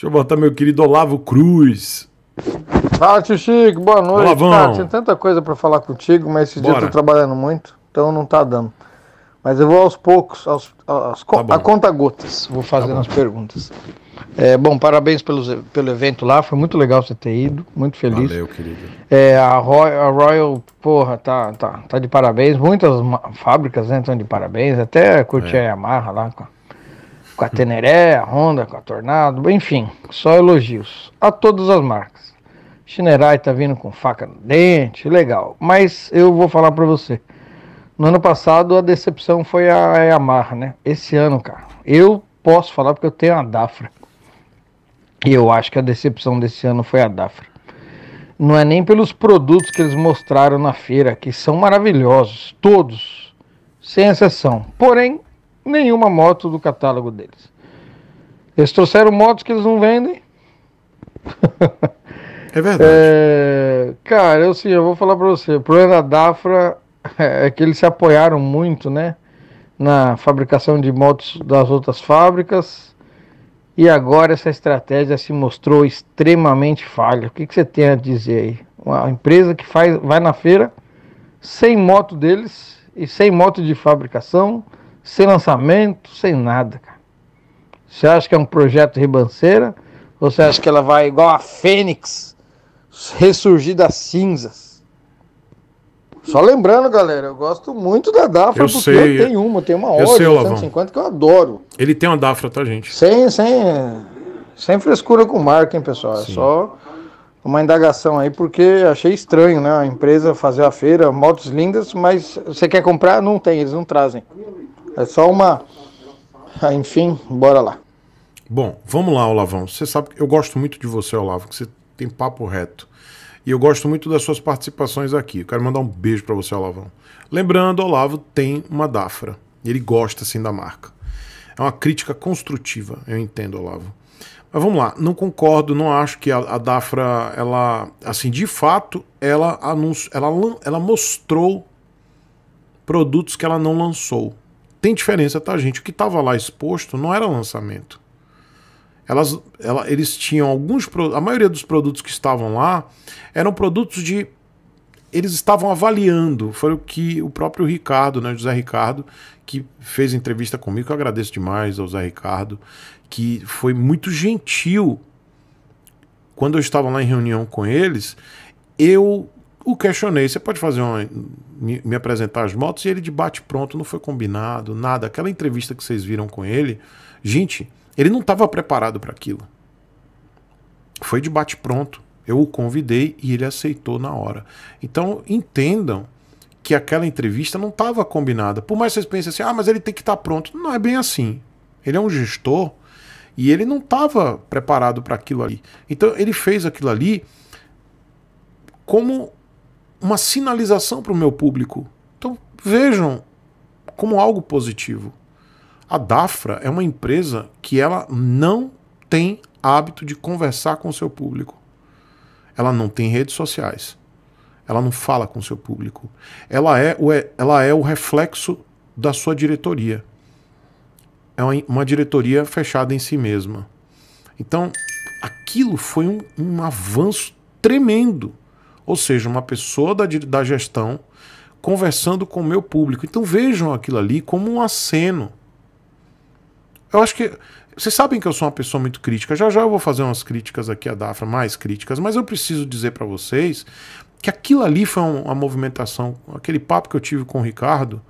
Deixa eu botar meu querido Olavo Cruz. Fala, tio Chico, boa noite. Olavão. Cara, tinha tanta coisa para falar contigo, mas esse dia eu tô trabalhando muito, então não tá dando. Mas eu vou aos poucos, aos, aos, tá a conta gotas, vou tá fazendo tá as perguntas. É, bom, parabéns pelo pelo evento lá, foi muito legal você ter ido, muito feliz. Valeu, querido. É, a, Royal, a Royal, porra, tá, tá, tá de parabéns, muitas fábricas né, estão de parabéns, até curti é. a Yamaha lá com a Teneré, a Honda, com a Tornado, enfim, só elogios a todas as marcas. Shinerai tá vindo com faca no dente, legal. Mas eu vou falar para você. No ano passado a decepção foi a Yamaha, né? Esse ano, cara, eu posso falar porque eu tenho a Dafra. E eu acho que a decepção desse ano foi a Dafra. Não é nem pelos produtos que eles mostraram na feira, que são maravilhosos, todos, sem exceção. Porém, nenhuma moto do catálogo deles. Eles trouxeram motos que eles não vendem. É verdade. É, cara, eu sim, eu vou falar para você. O problema da Dafra é, é que eles se apoiaram muito, né? Na fabricação de motos das outras fábricas. E agora essa estratégia se mostrou extremamente falha. O que, que você tem a dizer aí? Uma empresa que faz, vai na feira sem moto deles e sem moto de fabricação sem lançamento, sem nada, cara. Você acha que é um projeto ribanceira? Ou você acha que ela vai igual a Fênix ressurgir das cinzas? Só lembrando, galera, eu gosto muito da Dafra, eu porque sei, tem uma, tem uma hora, 150 que eu adoro. Ele tem uma Dafra, tá, gente? Sem, sem, sem frescura com marca, hein, pessoal? É Sim. É só uma indagação aí, porque achei estranho, né? A empresa fazer a feira, motos lindas, mas você quer comprar? Não tem, eles não trazem. É só uma. Ah, enfim, bora lá. Bom, vamos lá, Olavão. Você sabe que eu gosto muito de você, Olavo, que você tem papo reto. E eu gosto muito das suas participações aqui. Eu quero mandar um beijo para você, Olavão. Lembrando, Olavo tem uma Dafra. Ele gosta assim da marca. É uma crítica construtiva, eu entendo, Olavo. Mas vamos lá, não concordo, não acho que a, a Dafra, ela, assim, de fato, ela anunciou, ela, ela mostrou produtos que ela não lançou. Tem diferença, tá, gente? O que estava lá exposto não era lançamento. Elas, ela, eles tinham alguns. A maioria dos produtos que estavam lá eram produtos de. Eles estavam avaliando. Foi o que o próprio Ricardo, né, José Ricardo, que fez entrevista comigo, que eu agradeço demais ao José Ricardo, que foi muito gentil. Quando eu estava lá em reunião com eles, eu o questionei, você pode fazer uma, me, me apresentar as motos? E ele de bate pronto, não foi combinado, nada. Aquela entrevista que vocês viram com ele, gente, ele não estava preparado para aquilo. Foi de bate pronto. Eu o convidei e ele aceitou na hora. Então entendam que aquela entrevista não estava combinada. Por mais que vocês pensem assim, ah, mas ele tem que estar tá pronto. Não é bem assim. Ele é um gestor e ele não estava preparado para aquilo ali. Então ele fez aquilo ali como uma sinalização para o meu público. Então vejam como algo positivo. A Dafra é uma empresa que ela não tem hábito de conversar com o seu público. Ela não tem redes sociais. Ela não fala com o seu público. Ela é o, ela é o reflexo da sua diretoria. É uma, uma diretoria fechada em si mesma. Então, aquilo foi um, um avanço tremendo ou seja, uma pessoa da, da gestão conversando com o meu público. Então vejam aquilo ali como um aceno. Eu acho que. Vocês sabem que eu sou uma pessoa muito crítica. Já já eu vou fazer umas críticas aqui a Dafra, mais críticas, mas eu preciso dizer para vocês que aquilo ali foi uma movimentação. Aquele papo que eu tive com o Ricardo.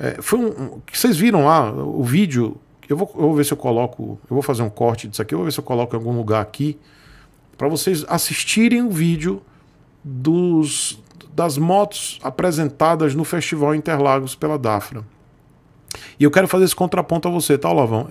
É, foi um, que vocês viram lá o vídeo. Eu vou, eu vou ver se eu coloco. Eu vou fazer um corte disso aqui. Eu vou ver se eu coloco em algum lugar aqui. Para vocês assistirem o vídeo dos, das motos apresentadas no Festival Interlagos pela Dafra. E eu quero fazer esse contraponto a você, tá, Olavão?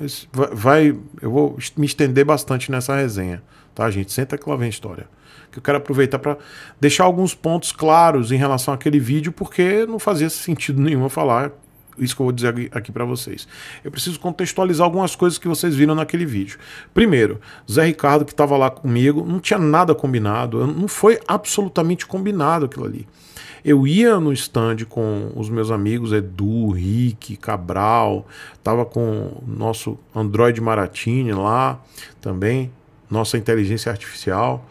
Vai, eu vou me estender bastante nessa resenha, tá, gente? Senta que lá vem história. Que eu quero aproveitar para deixar alguns pontos claros em relação àquele vídeo, porque não fazia sentido nenhum falar isso que eu vou dizer aqui para vocês. Eu preciso contextualizar algumas coisas que vocês viram naquele vídeo. Primeiro, Zé Ricardo, que estava lá comigo, não tinha nada combinado, não foi absolutamente combinado aquilo ali. Eu ia no stand com os meus amigos Edu, Rick, Cabral, tava com o nosso Android Maratini lá também, nossa inteligência artificial.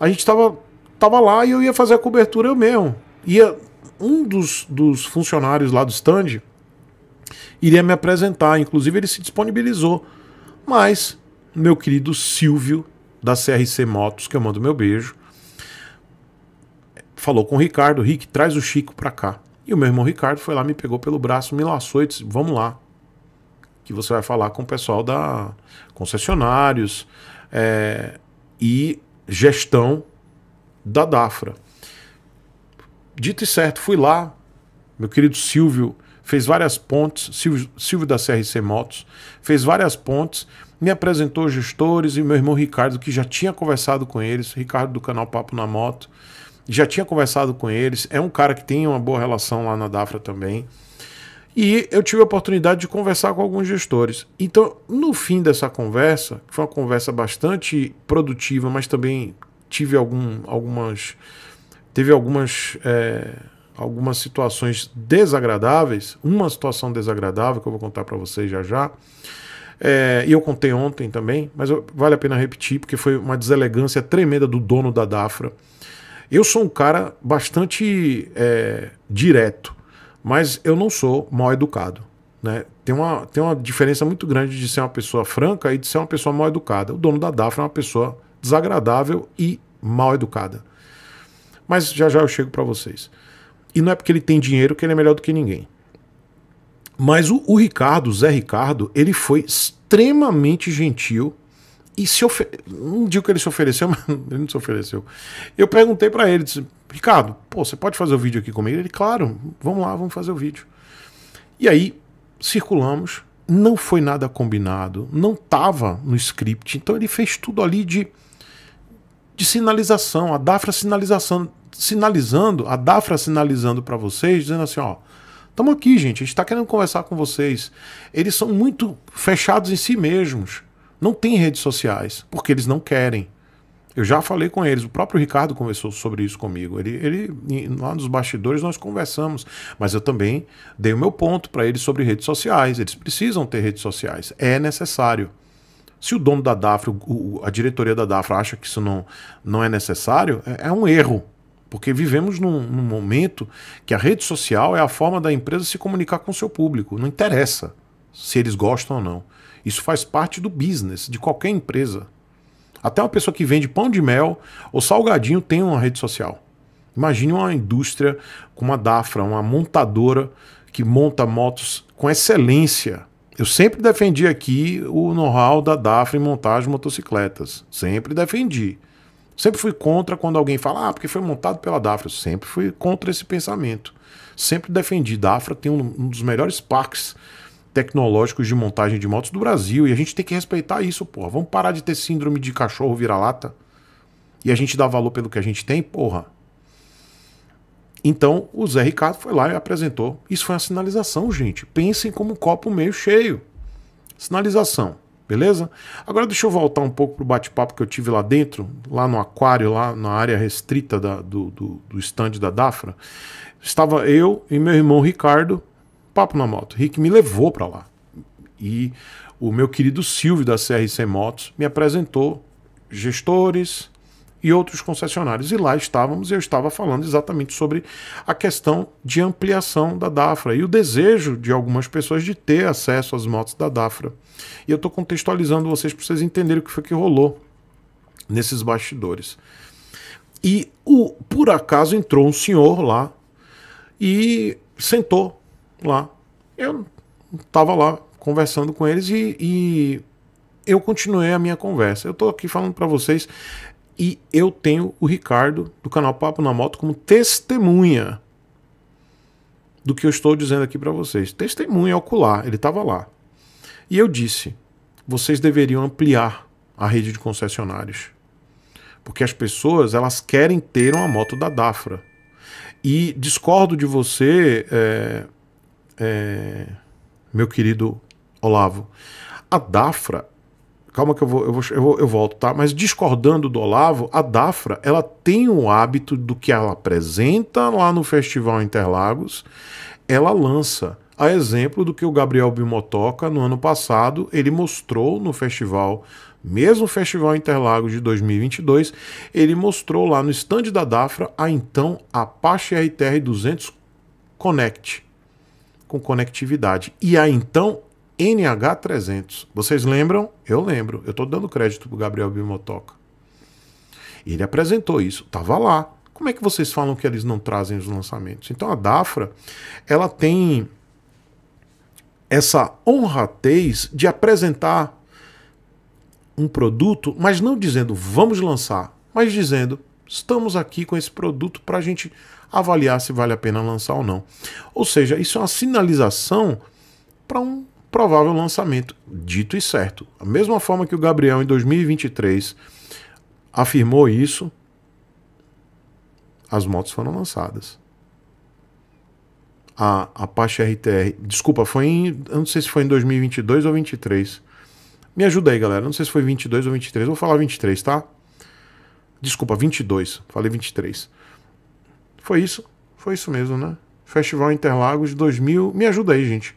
A gente tava, tava lá e eu ia fazer a cobertura eu mesmo. Ia um dos, dos funcionários lá do stand iria me apresentar. Inclusive, ele se disponibilizou. Mas, meu querido Silvio, da CRC Motos, que eu mando meu beijo, falou com o Ricardo: Rick, traz o Chico pra cá. E o meu irmão Ricardo foi lá, me pegou pelo braço, me laçou e disse: Vamos lá. Que você vai falar com o pessoal da concessionários é, e gestão da DAFRA. Dito e certo, fui lá. Meu querido Silvio fez várias pontes, Silvio, Silvio da CRC Motos, fez várias pontes, me apresentou gestores e meu irmão Ricardo, que já tinha conversado com eles, Ricardo do canal Papo na Moto, já tinha conversado com eles, é um cara que tem uma boa relação lá na Dafra também. E eu tive a oportunidade de conversar com alguns gestores. Então, no fim dessa conversa, que foi uma conversa bastante produtiva, mas também tive algum, algumas. Teve algumas. É algumas situações desagradáveis, uma situação desagradável que eu vou contar para vocês já já. É, e eu contei ontem também, mas vale a pena repetir, porque foi uma deselegância tremenda do dono da Dafra. Eu sou um cara bastante é, direto, mas eu não sou mal educado. Né? Tem, uma, tem uma diferença muito grande de ser uma pessoa franca e de ser uma pessoa mal educada. O dono da Dafra é uma pessoa desagradável e mal educada. Mas já já eu chego para vocês. E não é porque ele tem dinheiro que ele é melhor do que ninguém. Mas o, o Ricardo, o Zé Ricardo, ele foi extremamente gentil e se ofereceu, não digo que ele se ofereceu, mas ele não se ofereceu. Eu perguntei para ele, disse, Ricardo, pô, você pode fazer o vídeo aqui comigo? Ele, claro, vamos lá, vamos fazer o vídeo. E aí circulamos, não foi nada combinado, não tava no script, então ele fez tudo ali de de sinalização, a Dafra sinalização, sinalizando, a DAFRA sinalizando para vocês, dizendo assim, ó, estamos aqui, gente, a gente está querendo conversar com vocês. Eles são muito fechados em si mesmos. Não tem redes sociais, porque eles não querem. Eu já falei com eles, o próprio Ricardo conversou sobre isso comigo. Ele, ele lá nos bastidores nós conversamos, mas eu também dei o meu ponto para eles sobre redes sociais. Eles precisam ter redes sociais, é necessário. Se o dono da DAFRA, o, a diretoria da DAFRA acha que isso não, não é necessário, é, é um erro. Porque vivemos num, num, momento que a rede social é a forma da empresa se comunicar com o seu público. Não interessa se eles gostam ou não. Isso faz parte do business de qualquer empresa. Até uma pessoa que vende pão de mel ou salgadinho tem uma rede social. Imagine uma indústria com uma Dafra, uma montadora que monta motos com excelência. Eu sempre defendi aqui o know-how da Dafra em montar as motocicletas. Sempre defendi. Sempre fui contra quando alguém fala, ah, porque foi montado pela Dafra. sempre fui contra esse pensamento. Sempre defendi. Dafra tem um, um dos melhores parques tecnológicos de montagem de motos do Brasil e a gente tem que respeitar isso, porra. Vamos parar de ter síndrome de cachorro vira-lata e a gente dá valor pelo que a gente tem, porra. Então o Zé Ricardo foi lá e apresentou. Isso foi uma sinalização, gente. Pensem como um copo meio cheio. Sinalização. Beleza? Agora deixa eu voltar um pouco pro bate-papo que eu tive lá dentro, lá no aquário, lá na área restrita da, do, do, do stand da Dafra. Estava eu e meu irmão Ricardo, papo na moto. Rick me levou para lá. E o meu querido Silvio da CRC Motos me apresentou gestores, e outros concessionários. E lá estávamos, eu estava falando exatamente sobre a questão de ampliação da Dafra e o desejo de algumas pessoas de ter acesso às motos da Dafra. E eu estou contextualizando vocês para vocês entenderem o que foi que rolou nesses bastidores. E o, por acaso entrou um senhor lá e sentou lá. Eu estava lá conversando com eles e, e eu continuei a minha conversa. Eu estou aqui falando para vocês e eu tenho o Ricardo do canal Papo na Moto como testemunha do que eu estou dizendo aqui para vocês. Testemunha ocular, ele estava lá. E eu disse: vocês deveriam ampliar a rede de concessionários. Porque as pessoas elas querem ter uma moto da Dafra. E discordo de você, é, é, meu querido Olavo. A Dafra calma que eu vou, eu vou, eu vou, eu volto, tá? Mas discordando do Olavo, a Dafra, ela tem o um hábito do que ela apresenta lá no Festival Interlagos, ela lança. A exemplo do que o Gabriel Bimotoca, no ano passado, ele mostrou no festival, mesmo Festival Interlagos de 2022, ele mostrou lá no stand da Dafra a então Apache RTR 200 Connect, com conectividade. E a então NH300. Vocês lembram? Eu lembro. Eu estou dando crédito para o Gabriel Bimotoca. Ele apresentou isso, estava lá. Como é que vocês falam que eles não trazem os lançamentos? Então a Dafra, ela tem essa honratez de apresentar um produto, mas não dizendo vamos lançar, mas dizendo estamos aqui com esse produto para a gente avaliar se vale a pena lançar ou não. Ou seja, isso é uma sinalização para um provável lançamento, dito e certo. A mesma forma que o Gabriel em 2023 afirmou isso, as motos foram lançadas. A Apache RTR, desculpa, foi em, eu não sei se foi em 2022 ou 23. Me ajuda aí, galera, não sei se foi 22 ou 23, vou falar 23, tá? Desculpa, 22, falei 23. Foi isso, foi isso mesmo, né? Festival Interlagos de 2000, me ajuda aí, gente.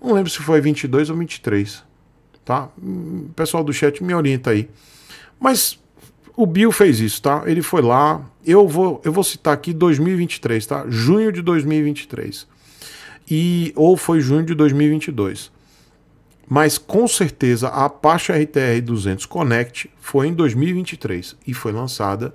Não lembro se foi 22 ou 23, tá? O pessoal do chat me orienta aí. Mas o Bill fez isso, tá? Ele foi lá. Eu vou, eu vou citar aqui 2023, tá? Junho de 2023. E ou foi junho de 2022. Mas com certeza a Apache RTR 200 Connect foi em 2023 e foi lançada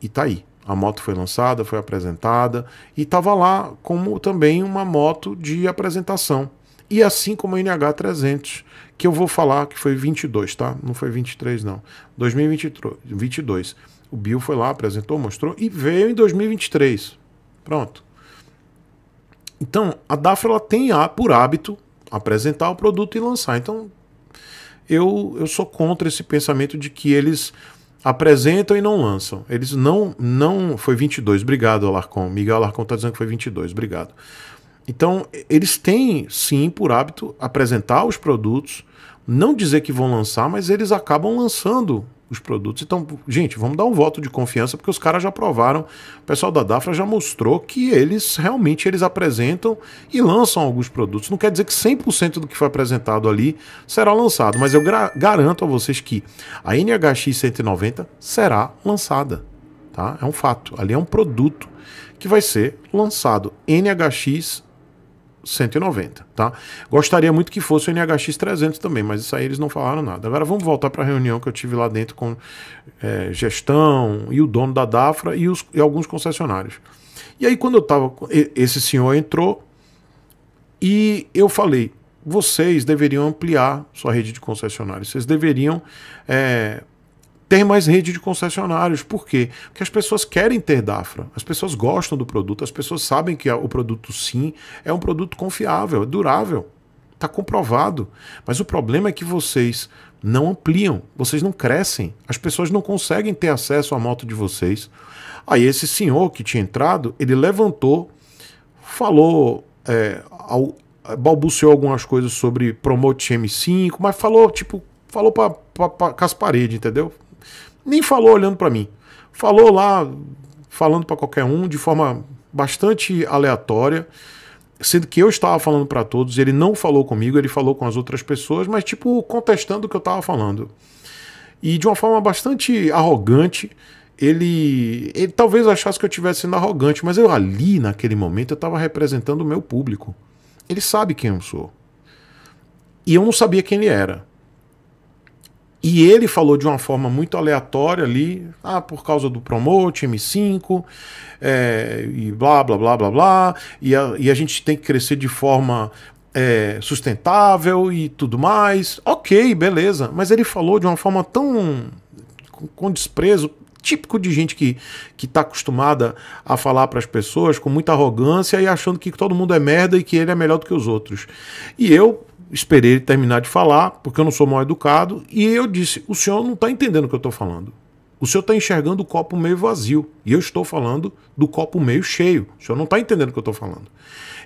e tá aí. A moto foi lançada, foi apresentada e estava lá como também uma moto de apresentação. E assim como a NH300, que eu vou falar que foi 22, tá? Não foi 23 não. 2022. O Bill foi lá, apresentou, mostrou e veio em 2023. Pronto. Então, a DAF ela tem por hábito apresentar o produto e lançar. Então, eu, eu sou contra esse pensamento de que eles apresentam e não lançam. Eles não. não Foi 22, obrigado, Alarcon. Miguel Alarcon está dizendo que foi 22, obrigado. Então, eles têm, sim, por hábito apresentar os produtos, não dizer que vão lançar, mas eles acabam lançando os produtos. Então, gente, vamos dar um voto de confiança, porque os caras já provaram, o pessoal da Dafra já mostrou que eles realmente eles apresentam e lançam alguns produtos. Não quer dizer que 100% do que foi apresentado ali será lançado, mas eu garanto a vocês que a NHX 190 será lançada. Tá? É um fato. Ali é um produto que vai ser lançado. NHX 190, tá? Gostaria muito que fosse o NHX 300 também, mas isso aí eles não falaram nada. Agora vamos voltar para a reunião que eu tive lá dentro com é, gestão e o dono da Dafra e, os, e alguns concessionários. E aí quando eu estava, esse senhor entrou e eu falei, vocês deveriam ampliar sua rede de concessionários, vocês deveriam é, tem mais rede de concessionários. Por quê? Porque as pessoas querem ter Dafra, as pessoas gostam do produto, as pessoas sabem que é o produto sim é um produto confiável, é durável, está comprovado. Mas o problema é que vocês não ampliam, vocês não crescem, as pessoas não conseguem ter acesso à moto de vocês. Aí esse senhor que tinha entrado, ele levantou, falou, é, ao, balbuciou algumas coisas sobre Promote M5, mas falou tipo falou para as paredes, entendeu? Nem falou olhando para mim. Falou lá, falando para qualquer um, de forma bastante aleatória, sendo que eu estava falando para todos, ele não falou comigo, ele falou com as outras pessoas, mas tipo contestando o que eu estava falando. E de uma forma bastante arrogante, ele, ele talvez achasse que eu estivesse sendo arrogante, mas eu ali naquele momento eu estava representando o meu público. Ele sabe quem eu sou. E eu não sabia quem ele era. E ele falou de uma forma muito aleatória ali, ah, por causa do Promote, M5, é, e blá, blá, blá, blá, blá, e a, e a gente tem que crescer de forma é, sustentável e tudo mais. Ok, beleza, mas ele falou de uma forma tão com, com desprezo, típico de gente que que está acostumada a falar para as pessoas com muita arrogância e achando que todo mundo é merda e que ele é melhor do que os outros. E eu esperei ele terminar de falar, porque eu não sou mal educado, e eu disse: o senhor não está entendendo o que eu estou falando. O senhor está enxergando o copo meio vazio e eu estou falando do copo meio cheio. O senhor não está entendendo o que eu estou falando.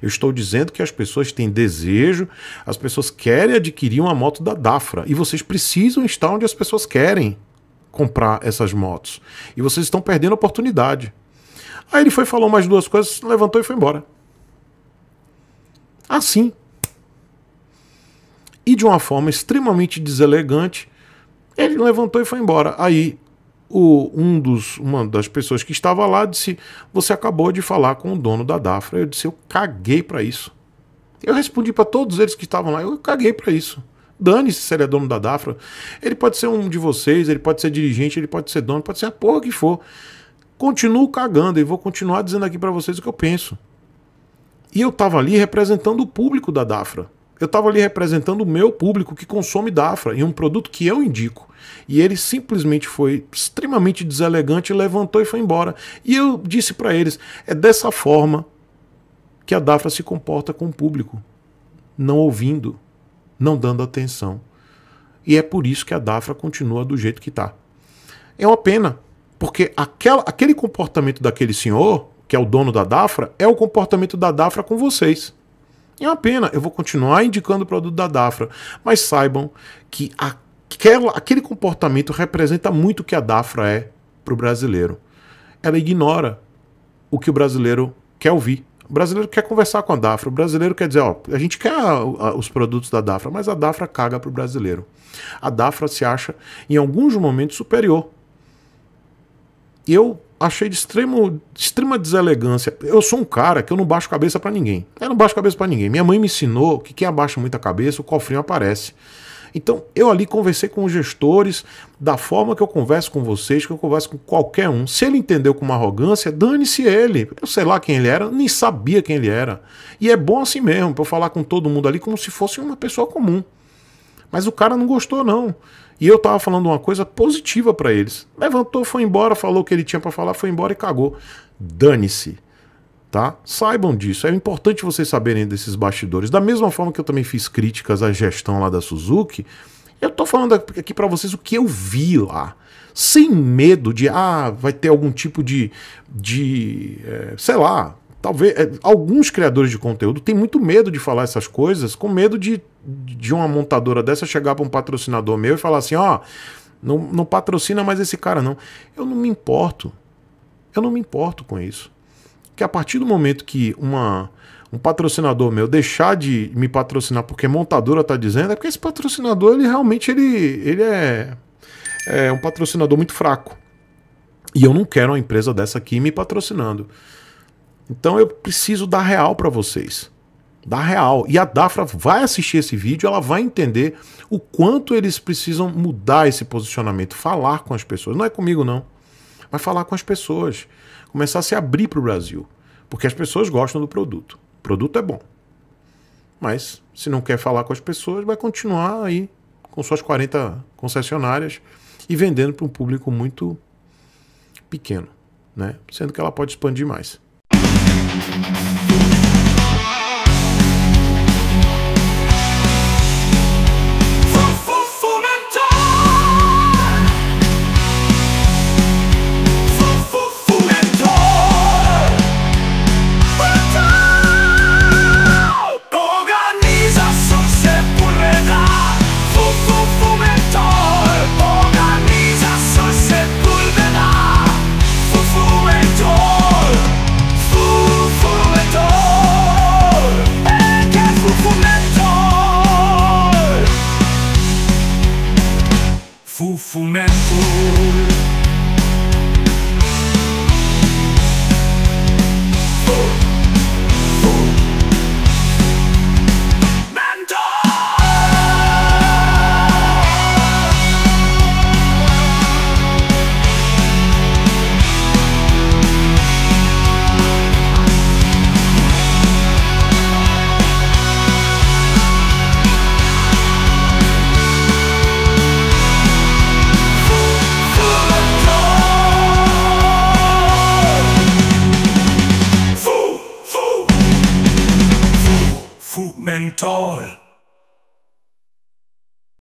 Eu estou dizendo que as pessoas têm desejo, as pessoas querem adquirir uma moto da Dafra e vocês precisam estar onde as pessoas querem comprar essas motos e vocês estão perdendo a oportunidade. Aí ele foi, falou mais duas coisas, levantou e foi embora. Assim. Ah, e de uma forma extremamente deselegante, ele levantou e foi embora. Aí o, um dos, uma das pessoas que estava lá disse: Você acabou de falar com o dono da Dafra. Eu disse: Eu caguei para isso. Eu respondi para todos eles que estavam lá: Eu caguei para isso. Dane-se se ele é dono da Dafra. Ele pode ser um de vocês, ele pode ser dirigente, ele pode ser dono, pode ser a porra que for. Continuo cagando e vou continuar dizendo aqui para vocês o que eu penso. E eu estava ali representando o público da Dafra. Eu estava ali representando o meu público que consome Dafra e um produto que eu indico. E ele simplesmente foi extremamente deselegante, levantou e foi embora. E eu disse para eles: é dessa forma que a Dafra se comporta com o público, não ouvindo, não dando atenção. E é por isso que a Dafra continua do jeito que está. É uma pena, porque aquela, aquele comportamento daquele senhor, que é o dono da Dafra, é o comportamento da Dafra com vocês. É uma pena, eu vou continuar indicando o produto da Dafra, mas saibam que aquela, aquele comportamento representa muito o que a Dafra é para o brasileiro. Ela ignora o que o brasileiro quer ouvir. O brasileiro quer conversar com a Dafra, o brasileiro quer dizer, ó, a gente quer a, a, os produtos da Dafra, mas a Dafra caga para o brasileiro. A Dafra se acha, em alguns momentos, superior. Eu achei de extremo, de extrema deselegância. Eu sou um cara que eu não baixo cabeça para ninguém. Eu não baixo cabeça para ninguém. Minha mãe me ensinou que quem abaixa muita cabeça, o cofrinho aparece. Então, eu ali conversei com os gestores da forma que eu converso com vocês, que eu converso com qualquer um. Se ele entendeu com uma arrogância, dane-se ele. Eu sei lá quem ele era, nem sabia quem ele era. E é bom assim mesmo, para eu falar com todo mundo ali como se fosse uma pessoa comum. Mas o cara não gostou, não. E eu tava falando uma coisa positiva para eles. Levantou, foi embora, falou o que ele tinha para falar, foi embora e cagou. Dane-se. Tá? Saibam disso. É importante vocês saberem desses bastidores. Da mesma forma que eu também fiz críticas à gestão lá da Suzuki, eu tô falando aqui para vocês o que eu vi lá. Sem medo de, ah, vai ter algum tipo de. de é, sei lá. Talvez. É, alguns criadores de conteúdo têm muito medo de falar essas coisas, com medo de de uma montadora dessa chegar para um patrocinador meu e falar assim: ó, oh, não, não patrocina mais esse cara, não. Eu não me importo. Eu não me importo com isso. Que a partir do momento que uma, um patrocinador meu deixar de me patrocinar porque montadora tá dizendo, é porque esse patrocinador, ele realmente ele, ele é, é um patrocinador muito fraco. E eu não quero uma empresa dessa aqui me patrocinando. Então eu preciso dar real para vocês da real. E a Dafra vai assistir esse vídeo, ela vai entender o quanto eles precisam mudar esse posicionamento, falar com as pessoas. Não é comigo, não. vai falar com as pessoas. Começar a se abrir para o Brasil. Porque as pessoas gostam do produto. O produto é bom. Mas, se não quer falar com as pessoas, vai continuar aí com suas 40 concessionárias e vendendo para um público muito pequeno. Né? Sendo que ela pode expandir mais.